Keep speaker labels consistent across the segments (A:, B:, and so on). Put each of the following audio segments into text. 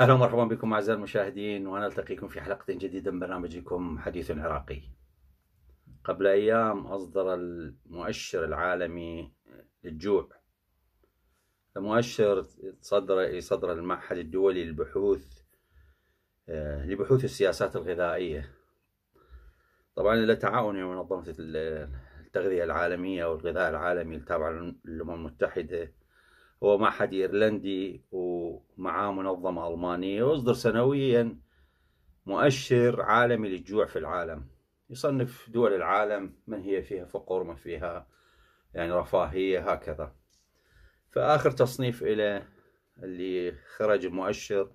A: اهلا ومرحبا بكم اعزائي المشاهدين ونلتقيكم في حلقه جديده من برنامجكم حديث عراقي. قبل ايام اصدر المؤشر العالمي للجوع مؤشر صدر يصدر المعهد الدولي للبحوث آه، لبحوث السياسات الغذائية طبعا مع منظمة التغذية العالمية والغذاء العالمي التابعة للأمم المتحدة هو معهد إيرلندي ومعاه منظمة ألمانية ويصدر سنويا مؤشر عالمي للجوع في العالم يصنف دول العالم من هي فيها فقر من فيها يعني رفاهية هكذا فآخر تصنيف إلى اللي خرج المؤشر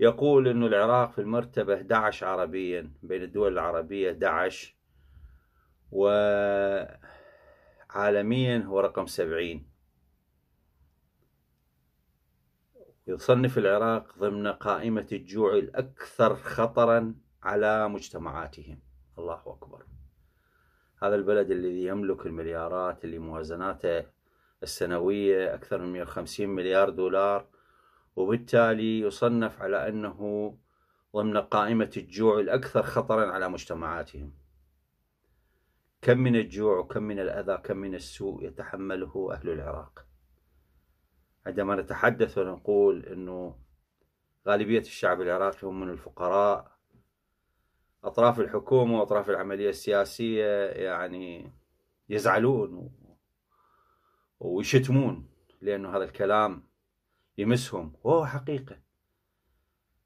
A: يقول انه العراق في المرتبة 11 عربيا بين الدول العربية 11 وعالميا هو رقم 70 يصنف العراق ضمن قائمة الجوع الأكثر خطرا على مجتمعاتهم الله أكبر هذا البلد الذي يملك المليارات اللي موازناته السنوية أكثر من 150 مليار دولار وبالتالي يصنف على أنه ضمن قائمة الجوع الأكثر خطرا على مجتمعاتهم كم من الجوع وكم من الأذى كم من السوء يتحمله أهل العراق عندما نتحدث ونقول أنه غالبية الشعب العراقي هم من الفقراء أطراف الحكومة وأطراف العملية السياسية يعني يزعلون ويشتمون لأنه هذا الكلام يمسهم وهو حقيقة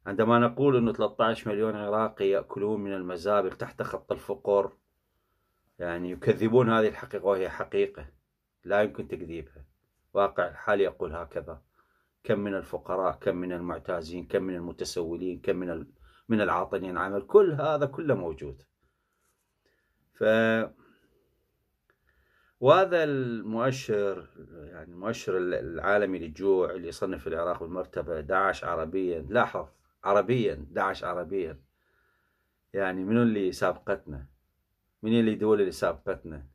A: عندما نقول أنه 13 مليون عراقي يأكلون من المزابق تحت خط الفقر يعني يكذبون هذه الحقيقة وهي حقيقة لا يمكن تكذيبها واقع الحال يقول هكذا كم من الفقراء كم من المعتازين كم من المتسولين كم من من العاطلين عمل كل هذا كله موجود ف وهذا المؤشر يعني المؤشر العالمي للجوع اللي يصنف العراق بالمرتبة 11 عربيا لاحظ عربيا 11 عربيا يعني منو اللي سابقتنا من اللي دول اللي سابقتنا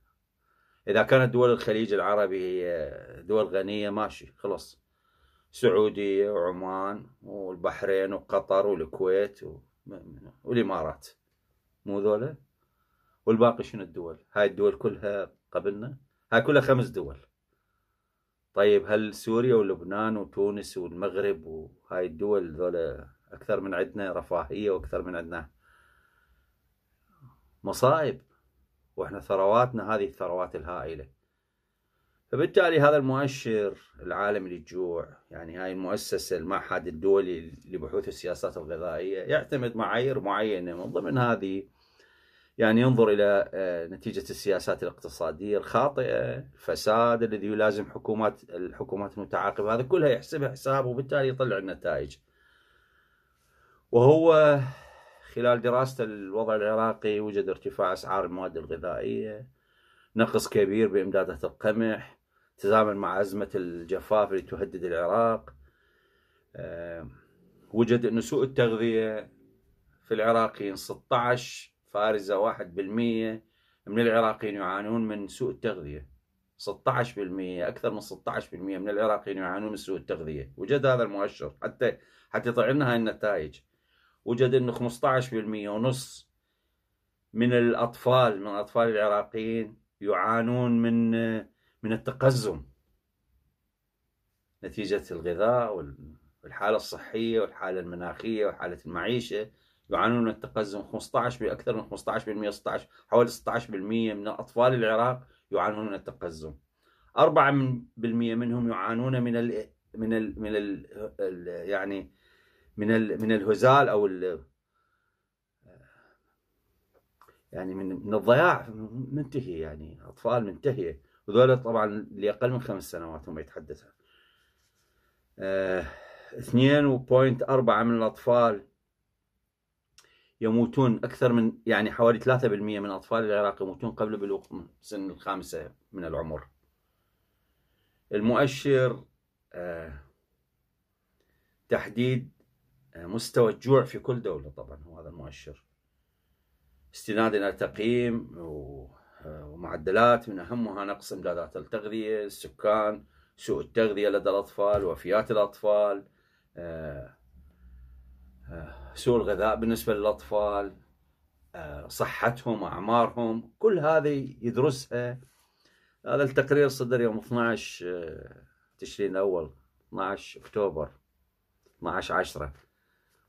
A: إذا كانت دول الخليج العربي هي دول غنية ماشي خلص سعودية وعمان والبحرين وقطر والكويت والإمارات مو ذولا والباقي شنو الدول هاي الدول كلها قبلنا هاي كلها خمس دول طيب هل سوريا ولبنان وتونس والمغرب وهاي الدول ذولا أكثر من عندنا رفاهية وأكثر من عندنا مصائب وإحنا ثرواتنا هذه الثروات الهائلة فبالتالي هذا المؤشر العالمي للجوع يعني هاي المؤسسة المعهد الدولي لبحوث السياسات الغذائية يعتمد معايير معينة من ضمن هذه يعني ينظر الى آه، نتيجه السياسات الاقتصاديه الخاطئه، الفساد الذي يلازم حكومات الحكومات المتعاقبه، هذا كلها يحسبها حساب وبالتالي يطلع النتائج. وهو خلال دراسته للوضع العراقي وجد ارتفاع اسعار المواد الغذائيه، نقص كبير بامدادات القمح، تزامن مع ازمه الجفاف اللي تهدد العراق. آه، وجد ان سوء التغذيه في العراقيين 16 فارزة 1% من العراقيين يعانون من سوء التغذية 16% أكثر من 16% من العراقيين يعانون من سوء التغذية وجد هذا المؤشر حتى حتى يطلع لنا هاي النتائج وجد أنه 15% ونص من الأطفال من أطفال العراقيين يعانون من من التقزم نتيجة الغذاء والحالة الصحية والحالة المناخية وحالة المعيشة يعانون من التقزم 15 باكثر من 15% 16 حوالي 16% من اطفال العراق يعانون من التقزم 4% منهم يعانون من الـ من الـ من الـ يعني من الـ من الهزال او الـ يعني من من الضياع منتهي يعني اطفال منتهيه وذولا طبعا لاقل من خمس سنوات هم يتحدثون 2.4 آه، من الاطفال يموتون أكثر من يعني حوالي 3% من أطفال العراق يموتون قبل بلوغ سن الخامسة من العمر المؤشر آه، تحديد آه، مستوى الجوع في كل دولة طبعا هو هذا المؤشر استنادا إلى تقييم آه، ومعدلات من أهمها نقص إمدادات التغذية السكان سوء التغذية لدى الأطفال وفيات الأطفال آه سوء الغذاء بالنسبة للأطفال آه، صحتهم أعمارهم كل هذه يدرسها هذا التقرير صدر يوم 12 آه، تشرين الأول 12 أكتوبر 12 10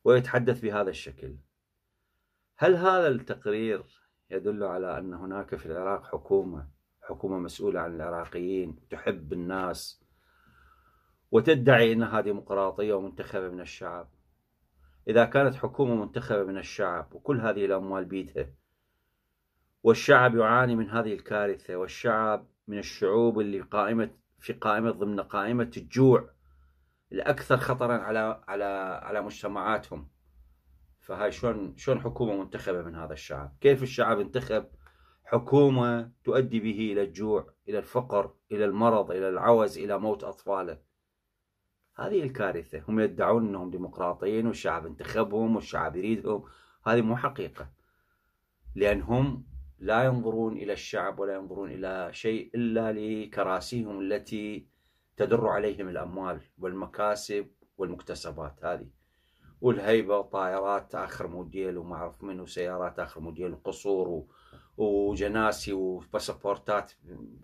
A: ويتحدث بهذا الشكل هل هذا التقرير يدل على أن هناك في العراق حكومة حكومة مسؤولة عن العراقيين تحب الناس وتدعي أنها ديمقراطية ومنتخبة من الشعب إذا كانت حكومة منتخبة من الشعب وكل هذه الأموال بيدها والشعب يعاني من هذه الكارثة والشعب من الشعوب اللي قائمة في قائمة ضمن قائمة الجوع الأكثر خطرا على على على مجتمعاتهم فهاي شلون شلون حكومة منتخبة من هذا الشعب كيف الشعب انتخب حكومة تؤدي به إلى الجوع إلى الفقر إلى المرض إلى العوز إلى موت أطفاله هذه الكارثة هم يدعون أنهم ديمقراطيين والشعب انتخبهم والشعب يريدهم هذه مو حقيقة لأنهم لا ينظرون إلى الشعب ولا ينظرون إلى شيء إلا لكراسيهم التي تدر عليهم الأموال والمكاسب والمكتسبات هذه والهيبة وطائرات آخر موديل وما أعرف منو سيارات آخر موديل وقصور وجناسي وباسبورتات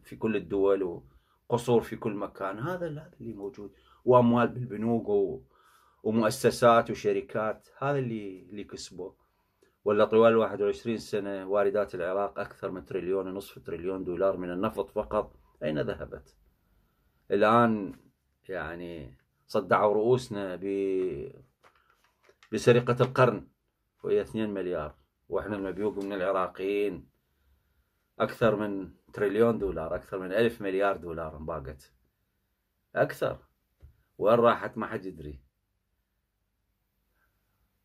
A: في كل الدول وقصور في كل مكان هذا اللي موجود واموال بالبنوك ومؤسسات وشركات هذا اللي اللي كسبه ولا طوال 21 سنه واردات العراق اكثر من تريليون ونصف تريليون دولار من النفط فقط اين ذهبت؟ الان يعني صدعوا رؤوسنا ب بسرقه القرن وهي 2 مليار واحنا المبيوق من العراقيين اكثر من تريليون دولار اكثر من ألف مليار دولار انباقت اكثر وين راحت ما حد يدري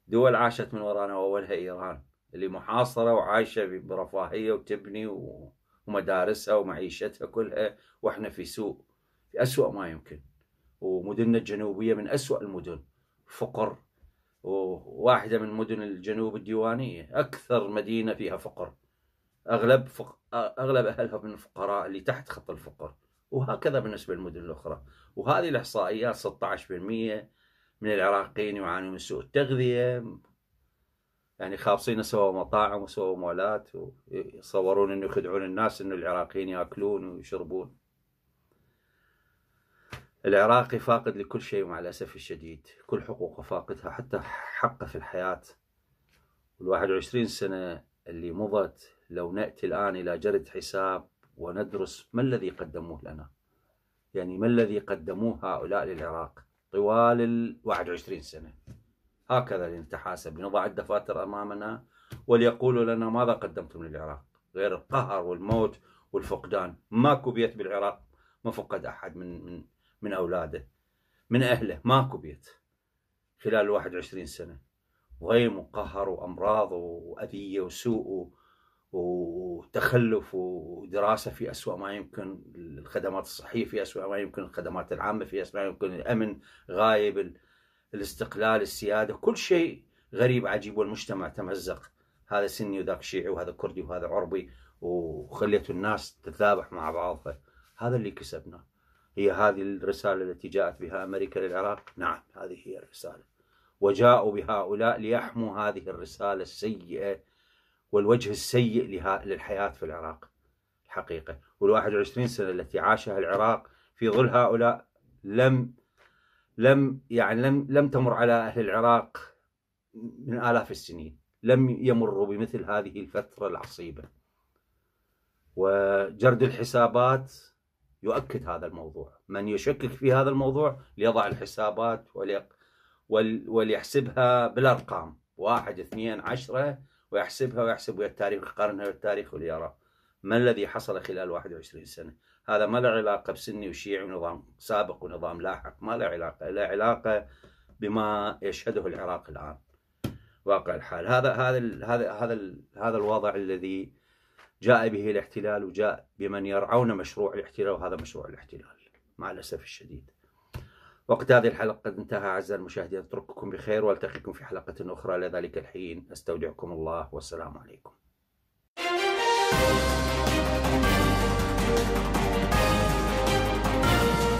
A: دول عاشت من ورانا وأولها إيران اللي محاصرة وعايشة برفاهية وتبني ومدارسها ومعيشتها كلها وإحنا في سوء في اسوء ما يمكن ومدننا الجنوبية من اسوء المدن فقر وواحدة من مدن الجنوب الديوانية أكثر مدينة فيها فقر أغلب فق... أغلب أهلها من الفقراء اللي تحت خط الفقر وهكذا بالنسبة للمدن الأخرى وهذه الإحصائيات 16% من العراقيين يعانون من سوء التغذية يعني خابصين سووا مطاعم وسووا مولات ويصورون انه يخدعون الناس انه العراقيين ياكلون ويشربون العراقي فاقد لكل شيء مع الاسف الشديد كل حقوقه فاقدها حتى حقه في الحياه والواحد وعشرين سنه اللي مضت لو ناتي الان الى جرد حساب وندرس ما الذي قدموه لنا يعني ما الذي قدموه هؤلاء للعراق طوال ال 21 سنة هكذا لنتحاسب لنضع الدفاتر أمامنا وليقولوا لنا ماذا قدمتم للعراق غير القهر والموت والفقدان ماكو بيت بالعراق ما فقد أحد من من من أولاده من أهله ماكو بيت خلال ال 21 سنة ضيم وقهر وأمراض وأذية وسوء وتخلف ودراسه في اسوء ما يمكن الخدمات الصحيه في اسوء ما يمكن الخدمات العامه في اسوء ما يمكن الامن غايب الاستقلال السياده كل شيء غريب عجيب والمجتمع تمزق هذا سني وذاك شيعي وهذا كردي وهذا عربي وخليت الناس تتذابح مع بعضها هذا اللي كسبناه هي هذه الرساله التي جاءت بها امريكا للعراق نعم هذه هي الرساله وجاءوا بهؤلاء ليحموا هذه الرساله السيئه والوجه السيء لها للحياة في العراق الحقيقة والواحد وعشرين سنة التي عاشها العراق في ظل هؤلاء لم لم يعني لم لم تمر على أهل العراق من آلاف السنين لم يمروا بمثل هذه الفترة العصيبة وجرد الحسابات يؤكد هذا الموضوع من يشكك في هذا الموضوع ليضع الحسابات وليحسبها بالأرقام واحد اثنين عشرة ويحسبها ويحسب ويا التاريخ ويقارنها بالتاريخ وليرى ما الذي حصل خلال 21 سنة هذا ما له علاقة بسني وشيعي ونظام سابق ونظام لاحق ما له علاقة له علاقة بما يشهده العراق الآن واقع الحال هذا هذا هذا هذا هذا الوضع الذي جاء به الاحتلال وجاء بمن يرعون مشروع الاحتلال وهذا مشروع الاحتلال مع الأسف الشديد وقت هذه الحلقة قد انتهى أعزائي المشاهدين أترككم بخير وألتقيكم في حلقة أخرى لذلك الحين أستودعكم الله والسلام عليكم